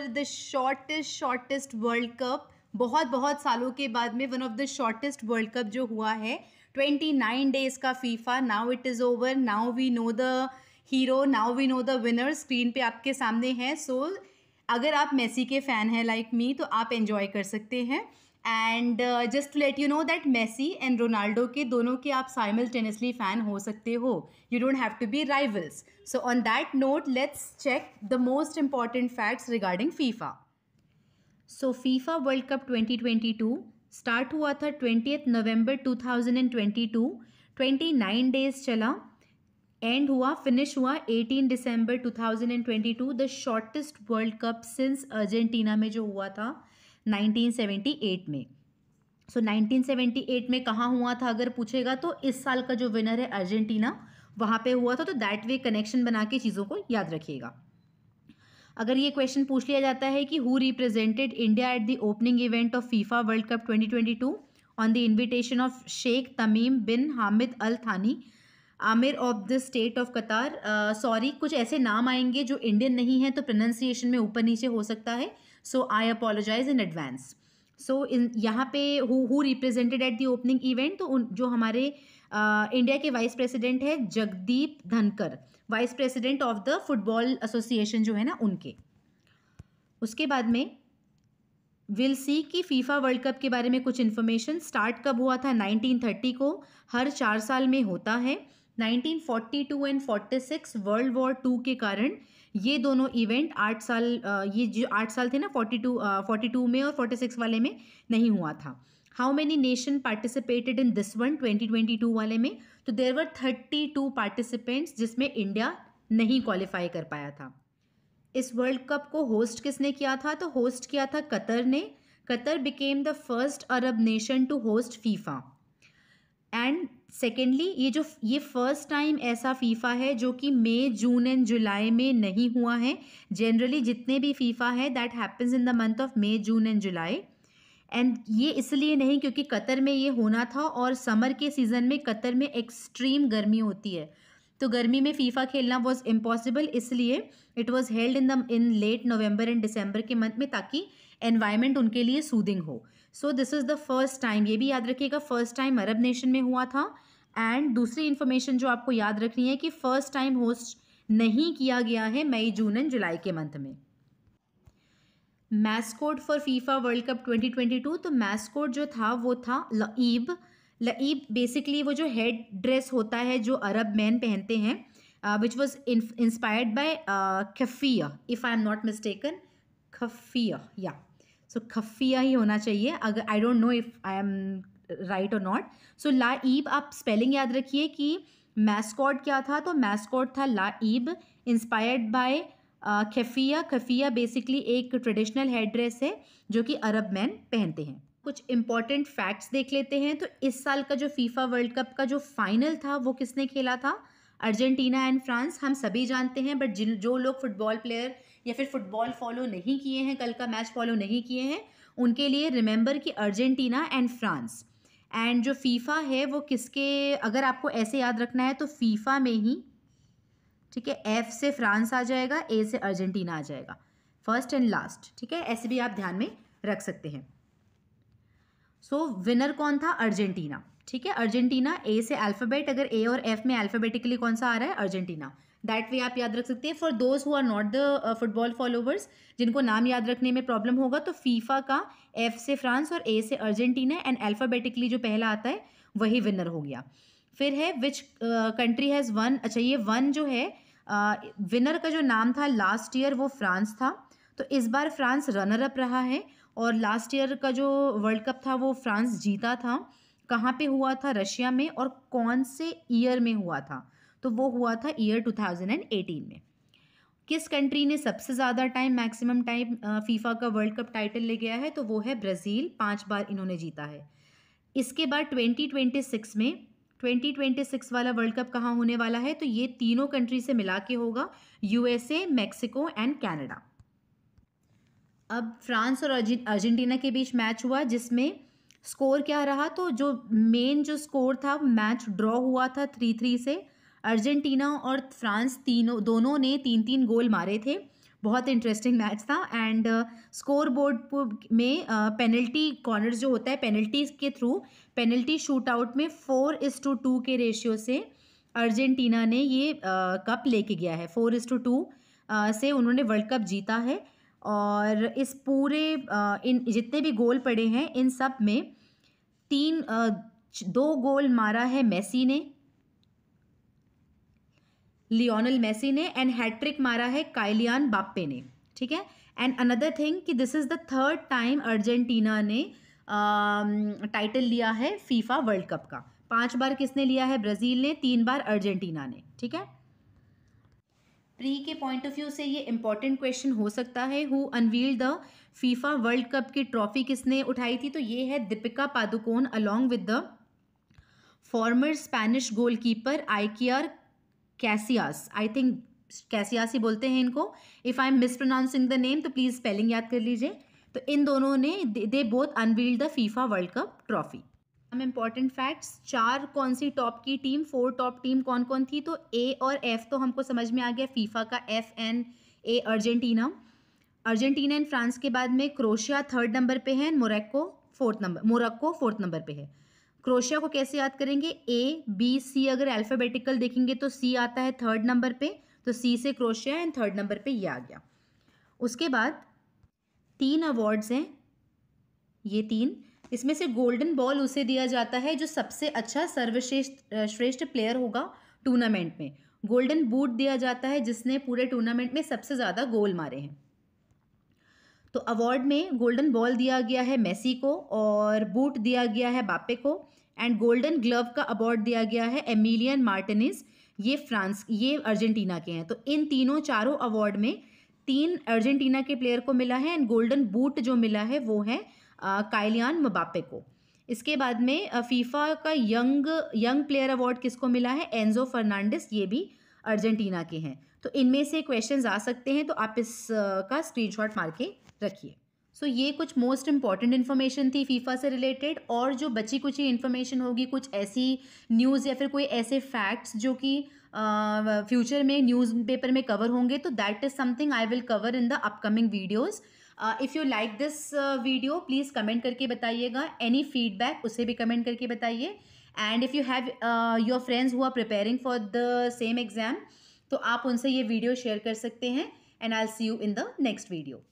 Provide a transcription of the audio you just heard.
the shortest shortest world cup बहुत बहुत सालों के बाद में one of the shortest world cup जो हुआ है ट्वेंटी नाइन डेज का FIFA now it is over now we know the hero now we know the winner screen पे आपके सामने है सो so, अगर आप मेसी के फ़ैन हैं लाइक मी तो आप एंजॉय कर सकते हैं and just let you know that Messi and Ronaldo के दोनों के आप साइमल टेनिसली फ़ैन हो सकते हो you don't have to be rivals so on that note let's check the most important facts regarding FIFA so FIFA world cup 2022 start हुआ था twenty November 2022 29 days चला एंड हुआ फिनिश हुआ 18 December 2022 the shortest world cup since Argentina में जो हुआ था 1978 में सो so, 1978 में कहाँ हुआ था अगर पूछेगा तो इस साल का जो विनर है अर्जेंटीना वहाँ पे हुआ था तो दैट वे कनेक्शन बना के चीज़ों को याद रखिएगा अगर ये क्वेश्चन पूछ लिया जाता है कि who represented India at the opening event of FIFA world cup 2022 on the invitation of Sheikh Tamim bin Hamad Al Thani emir of the state of Qatar sorry कुछ ऐसे नाम आएंगे जो इंडियन नहीं है तो प्रोनाउंसिएशन में ऊपर नीचे हो सकता है सो आई apologise in advance so in यहाँ पे who represented at the opening event तो उन, जो हमारे इंडिया के वाइस प्रेसिडेंट है Jagdeep Dhankhar vice president of the football association जो है ना उनके उसके बाद में विल सी कि फीफा वर्ल्ड कप के बारे में कुछ इन्फॉर्मेशन स्टार्ट कब हुआ था 1930 को हर चार साल में होता है 1942 एंड 46 वर्ल्ड वॉर टू के कारण ये दोनों इवेंट आठ साल ये जो आठ साल थे ना 42 42 में और 46 वाले में नहीं हुआ था how many nation participated in this one 2022 वाले में तो देर वर 32 पार्टिसिपेंट्स जिसमें इंडिया नहीं क्वालिफाई कर पाया था इस वर्ल्ड कप को होस्ट किसने किया था तो होस्ट किया था कतर ने Qatar became the first Arab nation to host FIFA and secondly ये जो ये फर्स्ट टाइम ऐसा फीफा है जो कि मई जून एंड जुलाई में नहीं हुआ है जनरली जितने भी फीफा है that happens in the month of May June and July and ये इसलिए नहीं क्योंकि कतर में ये होना था और समर के सीज़न में कतर में एक्सट्रीम गर्मी होती है तो गर्मी में फीफा खेलना वॉज इम्पॉसिबल इसलिए it was held in the in late November and December के मंथ में ताकि एनवायरमेंट उनके लिए सूदिंग हो so this is the first time ये भी याद रखिएगा फर्स्ट टाइम अरब नेशन में हुआ था एंड दूसरी इन्फॉर्मेशन जो आपको याद रखनी है कि फर्स्ट टाइम होस्ट नहीं किया गया है मई जून एंड जुलाई के मंथ में mascot for FIFA world cup 2022 तो मैस्कोड जो था वो था लईब लईब बेसिकली वो जो हेड ड्रेस होता है जो अरब मैन पहनते हैं विच वॉज इंस्पायर्ड बाय खफिया if I am not mistaken खफिया या सो खफिया ही होना चाहिए अगर I don't know if I am right और नॉट सो ला ईब आप स्पेलिंग याद रखिए कि मैस्कॉट क्या था तो मैस्कॉट था ईब इंस्पायर्ड बाय खफिया खफिया बेसिकली एक ट्रेडिशनल हेड ड्रेस है जो कि अरब मैन पहनते हैं कुछ इंपॉर्टेंट फैक्ट्स देख लेते हैं तो इस साल का जो फीफा वर्ल्ड कप का जो फाइनल था वो किसने खेला था अर्जेंटीना एंड फ्रांस हम सभी जानते हैं बट जिन जो लोग फुटबॉल प्लेयर या फिर फुटबॉल फॉलो नहीं किए हैं कल का मैच फॉलो नहीं किए हैं उनके लिए रिमेंबर कि अर्जेंटीना एंड फ्रांस एंड जो फीफा है वो किसके अगर आपको ऐसे याद रखना है तो फीफा में ही ठीक है एफ से फ्रांस आ जाएगा ए से अर्जेंटीना आ जाएगा फर्स्ट एंड लास्ट ठीक है ऐसे भी आप ध्यान में रख सकते हैं सो so, विनर कौन था अर्जेंटीना ठीक है अर्जेंटीना ए से अल्फ़ाबेट अगर ए और एफ में अल्फ़ाबेटिकली कौन सा आ रहा है अर्जेंटीना दैट वे आप याद रख सकते हैं for those who are not the football followers जिनको नाम याद रखने में प्रॉब्लम होगा तो फीफा का एफ से फ्रांस और ए से अर्जेंटीना एंड अल्फ़ाबेटिकली जो पहला आता है वही विनर हो गया फिर है विच कंट्री हैज़ वन अच्छा ये वन जो है विनर uh, का जो नाम था लास्ट ईयर वो फ्रांस था तो इस बार फ्रांस रनर अप रहा है और लास्ट ईयर का जो वर्ल्ड कप था वो फ्रांस जीता था कहाँ पे हुआ था रशिया में और कौन से ईयर में हुआ था तो वो हुआ था ईयर 2018 में किस कंट्री ने सबसे ज़्यादा टाइम मैक्सिमम टाइम फीफा का वर्ल्ड कप टाइटल ले गया है तो वो है ब्राज़ील पाँच बार इन्होंने जीता है इसके बाद 2026 में 2026 वाला वर्ल्ड कप कहाँ होने वाला है तो ये तीनों कंट्री से मिला के होगा यूएसए मैक्सिको एंड कनाडा अब फ्रांस और अर्जेंटीना के बीच मैच हुआ जिसमें स्कोर क्या रहा तो जो मेन जो स्कोर था मैच ड्रॉ हुआ था थ्री थ्री से अर्जेंटीना और फ्रांस तीनों दोनों ने तीन तीन गोल मारे थे बहुत इंटरेस्टिंग मैच था एंड स्कोर बोर्ड में पेनल्टी uh, कॉर्नर जो होता है पेनल्टीज के थ्रू पेनल्टी शूट आउट में फोर इस टू टू के रेशियो से अर्जेंटीना ने ये कप uh, लेके गया है फोर इस टू टू से उन्होंने वर्ल्ड कप जीता है और इस पूरे uh, इन जितने भी गोल पड़े हैं इन सब में तीन दो गोल मारा है मेसी ने लियोनल मेसी ने एंड हैट्रिक मारा है काइलियान बाप्पे ने ठीक है एंड अनदर थिंग कि this is the third time Argentina ने टाइटल लिया है फीफा वर्ल्ड कप का पांच बार किसने लिया है ब्राज़ील ने तीन बार अर्जेंटीना ने ठीक है प्री के पॉइंट ऑफ व्यू से ये इंपॉर्टेंट क्वेश्चन हो सकता है who unveil the FIFA world cup की ट्रॉफी किसने उठाई थी तो ये है Deepika Padukone along with the former Spanish goalkeeper are Casillas I think Casillas ही बोलते हैं इनको if I am mispronouncing the name तो प्लीज़ स्पेलिंग याद कर लीजिए तो इन दोनों ने they both unveiled the FIFA world cup trophy हम इम्पॉर्टेंट फैक्ट्स चार कौन सी टॉप की टीम फोर टॉप टीम कौन कौन थी तो ए और एफ तो हमको समझ में आ गया फीफा का F N A Argentina Argentina and France के बाद में क्रोशिया थर्ड नंबर पे है Morocco fourth number Morocco fourth number पे है क्रोशिया को कैसे याद करेंगे ए बी सी अगर अल्फ़ाबेटिकल देखेंगे तो सी आता है थर्ड नंबर पे तो सी से क्रोशिया एंड थर्ड नंबर पे ये आ गया उसके बाद तीन अवार्ड्स हैं ये तीन इसमें से गोल्डन बॉल उसे दिया जाता है जो सबसे अच्छा सर्वश्रेष्ठ श्रेष्ठ प्लेयर होगा टूर्नामेंट में गोल्डन बूट दिया जाता है जिसने पूरे टूर्नामेंट में सबसे ज़्यादा गोल मारे हैं तो अवार्ड में गोल्डन बॉल दिया गया है मेसी को और बूट दिया गया है बापे को एंड गोल्डन ग्लव का अवार्ड दिया गया है एमिलियन मार्टिनिस ये फ्रांस ये अर्जेंटीना के हैं तो इन तीनों चारों अवार्ड में तीन अर्जेंटीना के प्लेयर को मिला है एंड गोल्डन बूट जो मिला है वो है कायलियान मबापे को इसके बाद में फीफा का यंग यंग प्लेयर अवार्ड किसको मिला है एनजो फर्नांडिस ये भी अर्जेंटीना के हैं तो इनमें से क्वेश्चंस आ सकते हैं तो आप इस का स्क्रीनशॉट मार के रखिए सो so, ये कुछ मोस्ट इम्पॉर्टेंट इन्फॉर्मेशन थी फीफा से रिलेटेड और जो बची कुछ ही इन्फॉर्मेशन होगी कुछ ऐसी न्यूज़ या फिर कोई ऐसे फैक्ट्स जो कि फ्यूचर में न्यूज़ पेपर में कवर होंगे तो that is something I will cover in the upcoming videos if you like this video please comment करके बताइएगा एनी फीडबैक उसे भी कमेंट करके बताइए and if you have your friends who are preparing for the same exam तो आप उनसे ये वीडियो शेयर कर सकते हैं and I see you in the next video